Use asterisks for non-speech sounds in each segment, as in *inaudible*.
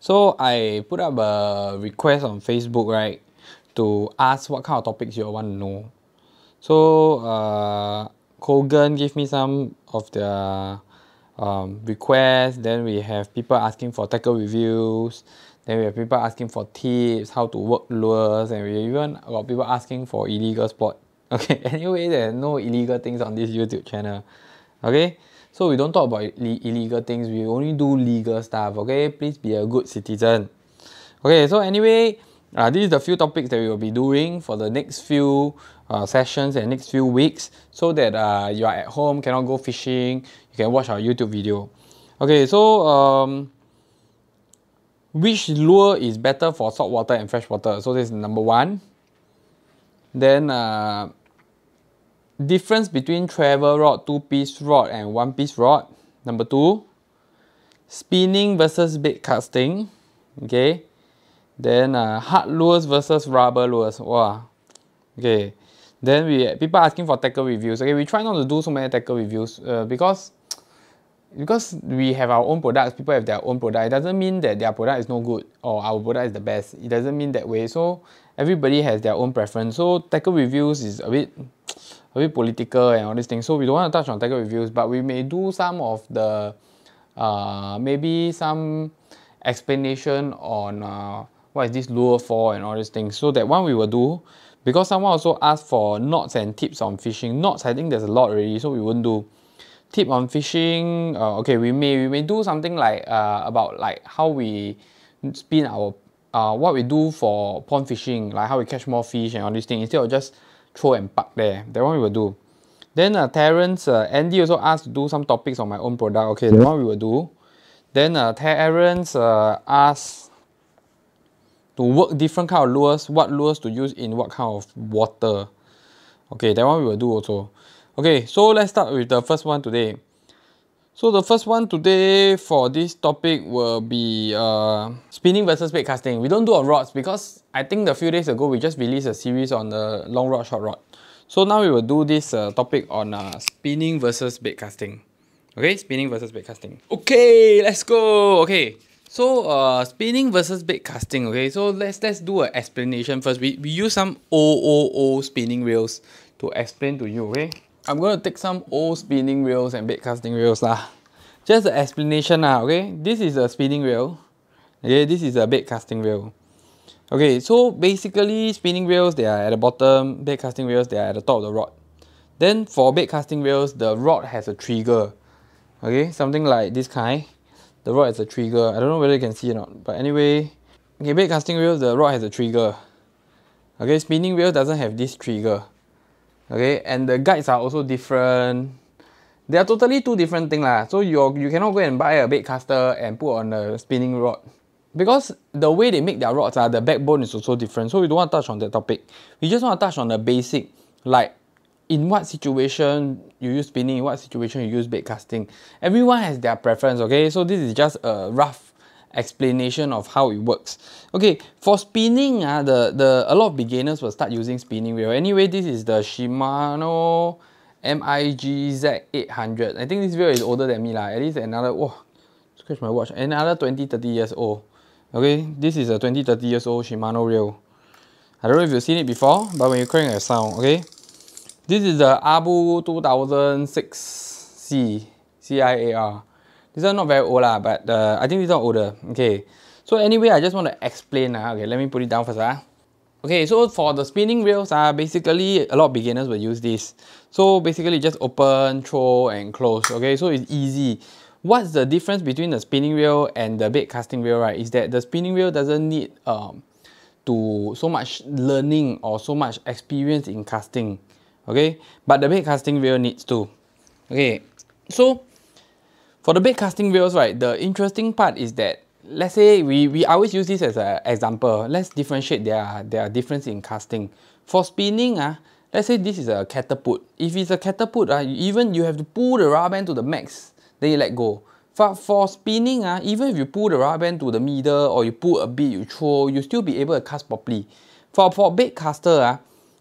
so I put up a request on Facebook right to ask what kind of topics you want to know. So uh, Kogan gave me some of the um, requests. Then we have people asking for tackle reviews. Then we have people asking for tips, how to work lures, and we even got people asking for illegal sport. *laughs* Okay, anyway, there are no illegal things on this YouTube channel. Okay. So we don't talk about illegal things. We only do legal stuff. Okay, please be a good citizen. Okay, so anyway, uh, these are the few topics that we will be doing for the next few uh, sessions and next few weeks so that uh, you are at home, cannot go fishing, you can watch our YouTube video. Okay, so um, which lure is better for saltwater and freshwater? So this is number one. Then uh, Difference between travel rod, two-piece rod and one-piece rod. Number two, spinning versus bait casting. Okay. Then uh, hard lures versus rubber lures. Wow. Okay. Then we people asking for tackle reviews. Okay, we try not to do so many tackle reviews uh, because because we have our own products, people have their own product. It doesn't mean that their product is no good or our product is the best. It doesn't mean that way. So everybody has their own preference. So tackle reviews is a bit a bit political and all these things. So we don't want to touch on technical reviews, but we may do some of the uh, maybe some explanation on uh, what is this lure for and all these things. So that one we will do because someone also asked for knots and tips on fishing. Knots, I think there's a lot already, so we won't do. Tip on fishing, uh, okay, we may we may do something like uh, about like how we spin our uh, what we do for pond fishing, like how we catch more fish and all these things, instead of just throw and park there. That one we will do. Then uh, Terence, uh, Andy also asked to do some topics on my own product. Okay, that one we will do. Then uh, Terence uh, asked to work different kind of lures, what lures to use in what kind of water. Okay, that one we will do also. Okay, so let's start with the first one today. So the first one today for this topic will be uh, spinning versus bait casting. We don't do a rods because I think a few days ago we just released a series on the long rod, short rod. So now we will do this uh, topic on uh, spinning versus bait casting. Okay, spinning versus bait casting. Okay, let's go. Okay, so uh, spinning versus bait casting. Okay, so let's let's do an explanation first. We, we use some OOO spinning reels to explain to you. Okay. I'm going to take some old spinning reels and bait casting reels lah. Just an explanation lah, okay? This is a spinning reel. Okay, this is a bait casting reel. Okay, so basically spinning reels, they are at the bottom. Bait casting reels, they are at the top of the rod. Then for bait casting reels, the rod has a trigger. Okay, something like this kind. The rod has a trigger. I don't know whether you can see or not. But anyway, okay, bait casting reels, the rod has a trigger. Okay, spinning reel doesn't have this trigger okay and the guides are also different they are totally two different things, lah so you you cannot go and buy a bait caster and put on a spinning rod because the way they make their rods ah the backbone is also different so we don't want to touch on that topic we just want to touch on the basic like in what situation you use spinning in what situation you use bait casting everyone has their preference okay so this is just a rough explanation of how it works. Okay, for spinning, uh, the, the, a lot of beginners will start using spinning wheel. Anyway, this is the Shimano MIGZ800. I think this wheel is older than me, lah. at least another, oh, scratch my watch, another 20, 30 years old. Okay, this is a 20, 30 years old Shimano wheel. I don't know if you've seen it before, but when you crank a sound, okay? This is the Abu 2006C, C-I-A-R. These are not very old lah, but uh, I think these are older. Okay. So anyway, I just want to explain. Uh, okay, let me put it down first. Uh. Okay, so for the spinning reels, uh, ah, basically a lot of beginners will use this. So basically just open, throw and close. Okay, so it's easy. What's the difference between the spinning wheel and the bait casting wheel? right? Is that the spinning wheel doesn't need um, to so much learning or so much experience in casting. Okay, but the bait casting wheel needs to. Okay, so for the casting reels, right, the interesting part is that let's say we, we always use this as an example. Let's differentiate their, are difference in casting. For spinning, uh, let's say this is a catapult. If it's a catapult, uh, even you have to pull the rubber band to the max, then you let go. But for spinning, uh, even if you pull the rubber band to the middle or you pull a bit, you throw, you still be able to cast properly. For, for bait caster, uh,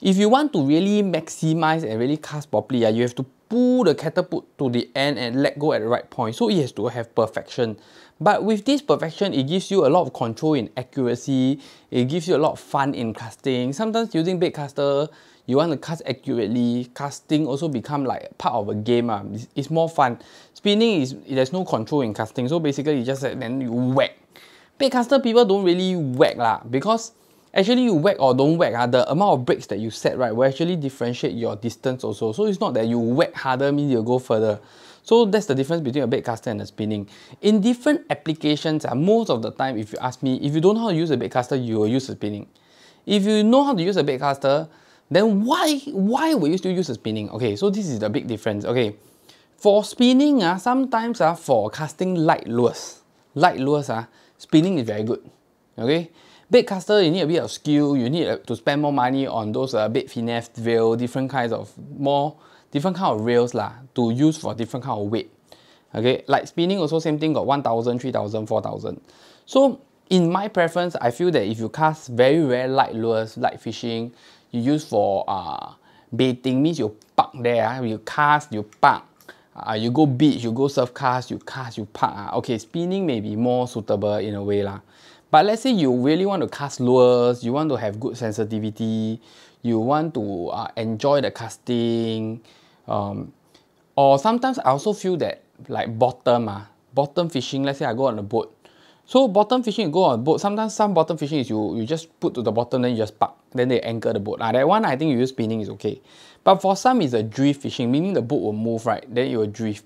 if you want to really maximize and really cast properly, uh, you have to pull the catapult to the end and let go at the right point. So it has to have perfection. But with this perfection, it gives you a lot of control in accuracy. It gives you a lot of fun in casting. Sometimes using caster, you want to cast accurately. Casting also become like part of a game. Uh. It's, it's more fun. Spinning, is there's no control in casting. So basically, you just then you whack. caster people don't really whack lah because actually you whack or don't whack, ah, the amount of breaks that you set, right, will actually differentiate your distance also. So it's not that you whack harder means you go further. So that's the difference between a baitcaster and a spinning. In different applications, uh, most of the time, if you ask me, if you don't know how to use a baitcaster, you will use a spinning. If you know how to use a baitcaster, then why why will you still use a spinning? Okay, so this is the big difference. Okay, for spinning, uh, sometimes uh, for casting light lures, light lures, uh, spinning is very good. Okay, Bait caster, you need a bit of skill, you need uh, to spend more money on those uh, bait finesse rail, different kinds of more, different kind of rails lah, to use for different kind of weight. Okay, like spinning also same thing, got 1000, 3000, 4000. So in my preference, I feel that if you cast very, very light lures, light fishing, you use for uh, baiting, means you park there, ah, you cast, you park, uh, you go beach, you go surf cast, you cast, you park. Uh. Okay, spinning may be more suitable in a way lah. But let's say you really want to cast lures, you want to have good sensitivity, you want to uh, enjoy the casting, um, or sometimes I also feel that like bottom, uh, bottom fishing, let's say I go on a boat. So bottom fishing, you go on a boat, sometimes some bottom fishing is you, you just put to the bottom, then you just park, then they anchor the boat. Uh, that one I think you use spinning is okay. But for some is a drift fishing, meaning the boat will move, right? Then you will drift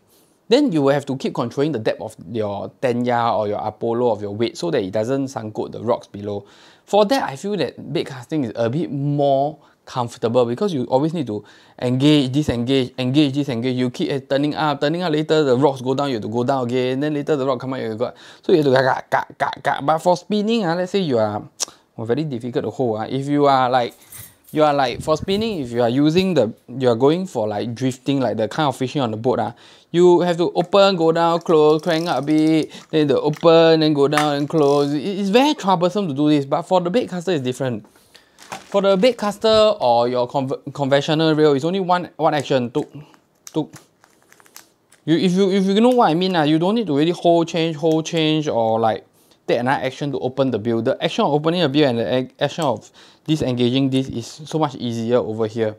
then you will have to keep controlling the depth of your tenya or your apollo of your weight so that it doesn't suncoat the rocks below. For that, I feel that bait casting is a bit more comfortable because you always need to engage, disengage, engage, disengage. You keep eh, turning up, turning up later the rocks go down, you have to go down again. Then later the rock come out. you got so you have to cut, cut, cut, cut. But for spinning, uh, let's say you are *tsk* well, very difficult to hold. Uh. If you are like you are like for spinning, if you are using the you are going for like drifting, like the kind of fishing on the boat, uh, you have to open, go down, close, crank up a bit, then the open, then go down and close. It's very troublesome to do this, but for the big caster it's different. For the big caster or your conventional reel, it's only one one action. Tuk, tuk. You if you if you know what I mean, uh, you don't need to really hold change, hold change, or like take another action to open the bill. The action of opening a bill and the action of disengaging this is so much easier over here.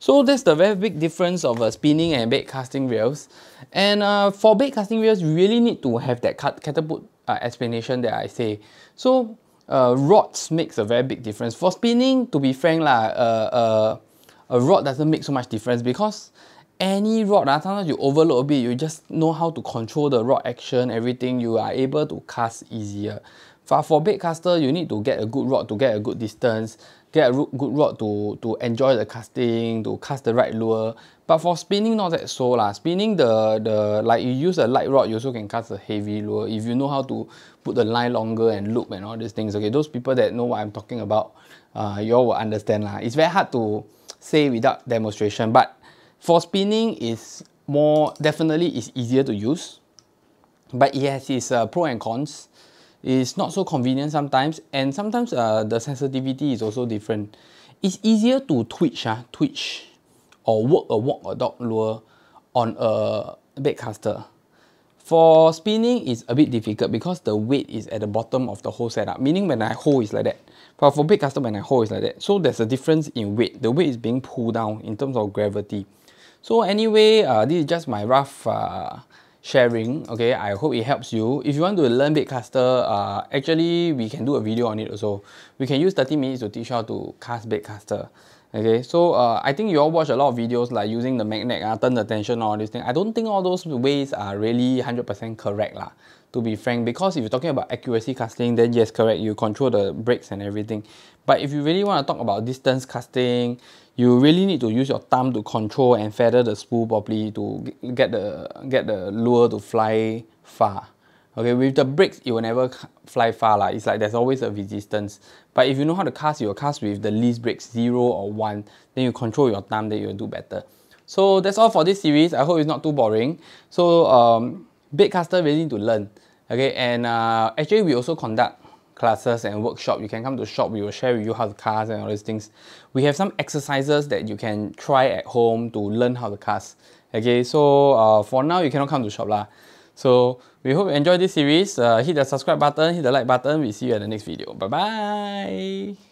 So that's the very big difference of uh, spinning and bait casting reels. And uh, for bait casting reels, you really need to have that catapult uh, explanation that I say. So uh, rods makes a very big difference. For spinning, to be frank, la, uh, uh, a rod doesn't make so much difference because any rod, uh, sometimes you overload a bit, you just know how to control the rod action, everything, you are able to cast easier. But for caster, you need to get a good rod to get a good distance get a good rod to, to enjoy the casting, to cast the right lure. But for spinning, not that so lah. Spinning, the, the like you use a light rod, you also can cast a heavy lure. If you know how to put the line longer and loop and all these things, okay, those people that know what I'm talking about, uh, you all will understand lah. It's very hard to say without demonstration, but for spinning, is more, definitely is easier to use. But it has its uh, pro and cons is not so convenient sometimes and sometimes uh, the sensitivity is also different. It's easier to twitch, uh, twitch or work a walk a dog lure on a caster. For spinning, it's a bit difficult because the weight is at the bottom of the whole setup, meaning when I hold, it's like that. But for caster when I hold, it's like that. So there's a difference in weight. The weight is being pulled down in terms of gravity. So anyway, uh, this is just my rough uh, sharing. Okay, I hope it helps you. If you want to learn bitcaster, uh, actually we can do a video on it also. We can use 30 minutes to teach you how to cast bitcaster. Okay, so uh, I think you all watch a lot of videos like using the magnet, uh, turn the tension, all these things. I don't think all those ways are really 100% correct lah, to be frank. Because if you're talking about accuracy casting, then yes, correct, you control the brakes and everything. But if you really want to talk about distance casting, you really need to use your thumb to control and feather the spool properly to get the get the lure to fly far. Okay, with the brakes, it will never fly far. La. It's like there's always a resistance. But if you know how to cast, you'll cast with the least brakes, 0 or 1. Then you control your thumb, then you'll do better. So that's all for this series. I hope it's not too boring. So um, baitcaster really need to learn. Okay, and uh, actually we also conduct classes and workshop. You can come to shop, we will share with you how to cast and all these things. We have some exercises that you can try at home to learn how to cast. Okay, so uh, for now, you cannot come to shop lah. So we hope you enjoy this series. Uh, hit the subscribe button, hit the like button. We see you at the next video. Bye-bye.